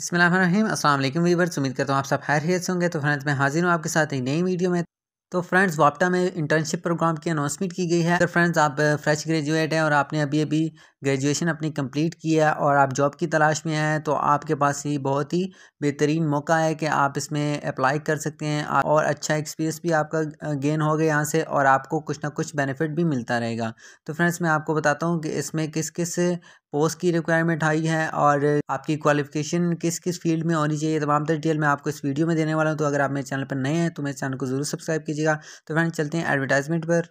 बसमीम असल वीवर्स उम्मीद करता हूँ आप सब खैरियत से होंगे तो फ्रेंड्स मैं हाजिर हूँ आपके साथ एक नई वीडियो में तो फ्रेंड्स वापटा में इंटर्नशिप प्रोग्राम की अनाउंसमेंट की गई है अगर तो फ्रेंड्स आप फ्रेश ग्रेजुएट हैं और आपने अभी अभी ग्रेजुएशन अपनी कंप्लीट की है और आप जॉब की तलाश में हैं तो आपके पास ये बहुत ही बेहतरीन मौका है कि आप इसमें अप्लाई कर सकते हैं और अच्छा एक्सपीरियंस भी आपका गेन हो गया यहाँ से और आपको कुछ ना कुछ बेनिफिट भी मिलता रहेगा तो फ्रेंड्स मैं आपको बताता हूँ कि इसमें किस किस पोस्ट की रिक्वायरमेंट आई है और आपकी क्वालिफिकेशन किस किस फील्ड में होनी चाहिए तमाम डिटेल मैं आपको इस वीडियो में देने वाला हूँ तो अगर आप मेरे चैनल पर नए हैं तो मेरे चैनल को जरूर सब्सक्राइब कीजिएगा तो फ्रेंड्स चलते हैं एडवर्टाइजमेंट पर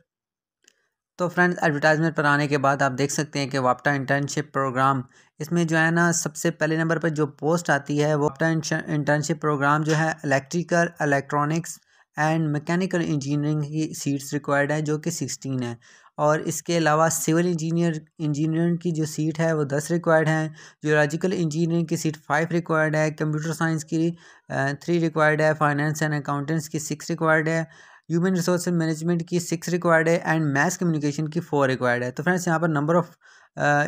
तो फ्रेंड्स एडवर्टाइजमेंट पर आने के बाद आप देख सकते हैं कि वापटा इंटर्नशिप प्रोग्राम इसमें जो है ना सबसे पहले नंबर पर जो पोस्ट आती है वापटा इंटर्नशिप प्रोग्राम जो है electrical electronics and mechanical engineering की सीट्स रिक्वायर्ड है जो कि सिक्सटीन है और इसके अलावा सिविल इंजीनियर इंजीनियरिंग की जो सीट है वो दस रिक्वायर्ड है जोलॉजिकल इंजीनियरिंग की सीट फाइव रिक्वायर्ड है कंप्यूटर साइंस की थ्री रिक्वायर्ड है फाइनेंस एंड अकाउंटेंट्स की सिक्स रिक्वायर्ड है ह्यूमन रिसोर्स मैनेजमेंट की सिक्स रिक्वायर्ड है एंड मैथ्स कम्युनिकेशन की फोर रिक्वायर्ड है तो फ्रेंड्स यहाँ पर नंबर ऑफ़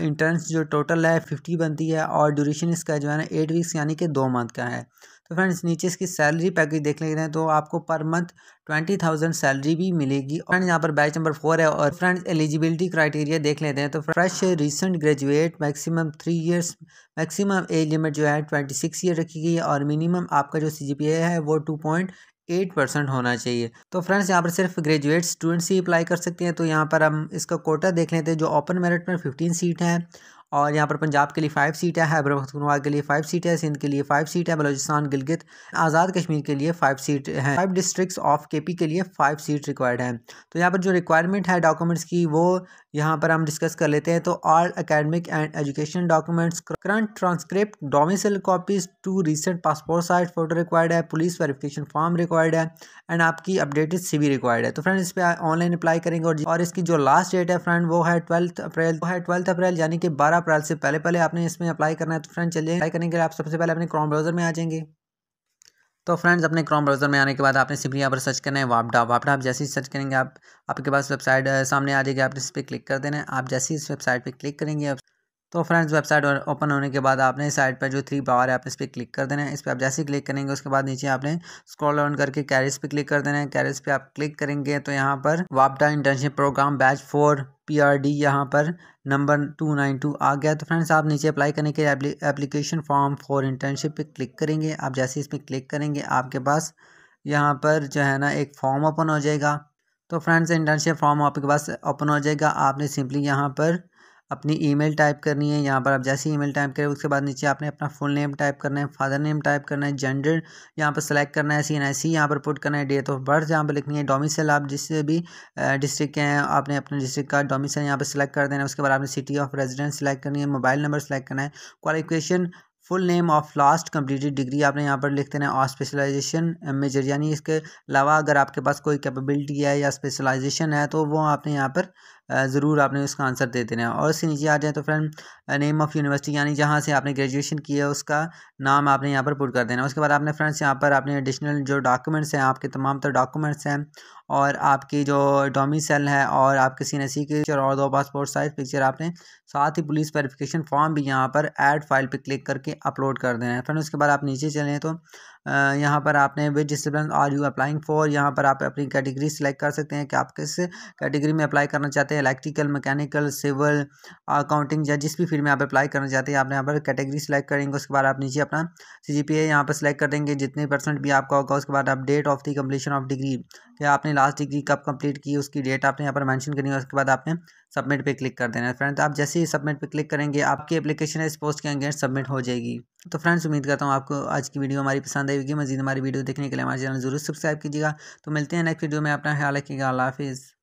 इंटर्न्स जो टोटल है फिफ्टी बनती है और ड्यूरेशन इसका जो है ना एट वीक्स यानी कि दो मंथ का है तो फ्रेंड्स नीचे इसकी सैलरी पैकेज देख लेते हैं तो आपको per month twenty thousand salary भी मिलेगी फ्रेंड्स यहाँ पर बैच नंबर फोर है और फ्रेंड्स एलिजिबिलिटी क्राइटेरिया देख लेते हैं तो fresh recent graduate maximum three years maximum age limit जो है ट्वेंटी सिक्स ईयर रखी गई है और मिनिमम आपका जो सी है वो टू पॉइंट एट परसेंट होना चाहिए तो फ्रेंड्स यहाँ पर सिर्फ ग्रेजुएट स्टूडेंट्स ही अप्लाई कर सकते हैं तो यहाँ पर हम इसका कोटा देख लेते हैं जो ओपन मेरिट में फिफ्टीन सीट है और यहाँ पर पंजाब के लिए फाइव सीट है हैबर खतूनवा के लिए फाइव सीट है सिंध के लिए फाइव सीट है बलोचिस्तान गिलगित आज़ाद कश्मीर के लिए फाइव सीट है five districts of K P के लिए फाइव सीट रिक्वायर्ड है तो यहाँ पर जो रिक्वायरमेंट है डॉक्यूमेंट्स की वो यहाँ पर हम डिस्कस कर लेते हैं तो all academic and education documents current transcript domicile copies two recent passport size photo required है पुलिस वेरिफिकेशन फॉर्म रिक्वायर्ड है एंड आपकी अपडेटेड सीवी रिक्वायर्ड है तो फ्रेंड इस पर ऑनलाइन अप्लाई करेंगे और इसकी जो लास्ट डेट है फ्रेंड वो है ट्वेल्थ अप्रैल वो है ट्वेल्थ अप्रैल यानी कि बारह अप्रैल से पहले पहले आपने इसमें अप्लाई करना है तो फ्रेंड चलिए अप्लाई करने के लिए आप सबसे पहले अपने क्रोम ब्राउज़र में आ जाएंगे तो फ्रेंड्स अपने क्रोम ब्राउज़र में आने के बाद आपने सिंपली यहाँ पर सर्च करना है वापडा वापडा आप जैसे ही सर्च करेंगे आप आपके पास वेबसाइट सामने आ जाएगी आप इस पर क्लिक कर देना है आप जैसे ही इस वेबसाइट पर क्लिक करेंगे तो फ्रेंड्स वेबसाइट ओपन होने के बाद आपने साइड पर जो थ्री बार है आपने इस पर क्लिक कर देना है इस पर आप जैसे ही क्लिक करेंगे उसके बाद नीचे आपने स्क्रॉल ऑन करके कैरिस पे क्लिक कर देना है कैरिस पे आप क्लिक करेंगे तो यहाँ पर वापडा internship program batch four P R D यहाँ पर नंबर टू नाइन टू आ गया तो फ्रेंड्स आप नीचे अप्लाई करने के एप्लीकेशन फॉर्म फॉर इंटर्नशिप पे क्लिक करेंगे आप जैसे इसमें क्लिक करेंगे आपके पास यहाँ पर जो है ना एक फॉर्म ओपन हो जाएगा तो फ्रेंड्स इंटर्नशिप फॉर्म आपके पास ओपन हो जाएगा आपने सिंपली यहाँ पर अपनी ईमेल टाइप करनी है यहाँ पर आप जैसे ईमेल टाइप करें उसके बाद नीचे आपने अपना फुल नेम टाइप करना है फादर नेम टाइप करना है जेंडर यहाँ पर सेलेक्ट करना है सी एन आई सी यहाँ पर पुट करना है डेट ऑफ बर्थ यहाँ पर लिखनी है डोमिसल आप जिससे भी डिस्ट्रिक्ट के हैं आपने अपने डिस्ट्रिक्ट का डोमिसल यहाँ पर सिलेक्ट कर देना है उसके बाद आपने सिटी ऑफ रेजिडेंस सेलेक्ट करनी है मोबाइल नंबर सेलेक्ट करना है qualification full name of last completed degree आपने यहाँ पर लिख देना और स्पेशलाइजेशन मेजर यानी इसके अलावा अगर आपके पास कोई कैपेबिलिटी है या स्पेशलाइजेशन है तो वो आपने यहाँ पर ज़रूर आपने उसका आंसर दे देना है और उसके नीचे आ जाए तो फ्रेंड नेम ऑफ़ यूनिवर्सिटी यानी जहाँ से आपने ग्रेजुएशन किया है उसका नाम आपने यहाँ पर पुट कर देना है उसके बाद आपने फ्रेंड्स यहाँ पर आपने एडिशनल जो डॉक्यूमेंट्स हैं आपके तमाम तो डॉक्यूमेंट्स हैं और आपकी जो डोमी सेल है और आपके सी एन सी पिक्चर और दो पासपोर्ट साइज़ पिक्चर आपने साथ ही पुलिस वेरिफिकेशन फॉर्म भी यहाँ पर ऐड फाइल पर क्लिक करके अपलोड कर देना है फ्रेंड उसके बाद आप नीचे चलें तो यहाँ पर आपने which discipline are you applying for यहाँ पर आप अपनी कैटेगरी सेलेक्ट कर सकते हैं कि आप किस कैटेगरी में अप्लाई करना चाहते हैं इलेक्ट्रिकल मैकेनिकल सिविल अकाउंटिंग या जिस भी फील्ड में आप अप्लाई करना चाहते हैं आपने यहाँ पर कैटेगरी सेलेक्ट करेंगे उसके बाद आप नीचे अपना सी जी पी ए यहाँ पर सेलेक्ट कर देंगे जितने परसेंट भी आपका होगा उसके बाद आप date of the completion of degree फिर आपने लास्ट डिग्री कब कंप्लीट की उसकी डेट आपने यहाँ पर मेंशन करनी है उसके बाद आपने सबमिट पे क्लिक कर देना है फ्रेंड्स आप जैसे ही सबमिट पे क्लिक करेंगे आपकी एप्लीकेशन इस पोस्ट के अंगेट सबमिट हो जाएगी तो फ्रेंड्स उम्मीद करता हूँ आपको आज की वीडियो हमारी पसंद आएगी मजीद हमारी वीडियो देखने के लिए हमारे चैनल जरूर सब्सक्राइब कीजिएगा तो मिलते हैं नेक्स्ट वीडियो में अपना ख्याल रखिएगा अल्लाह हाफिज़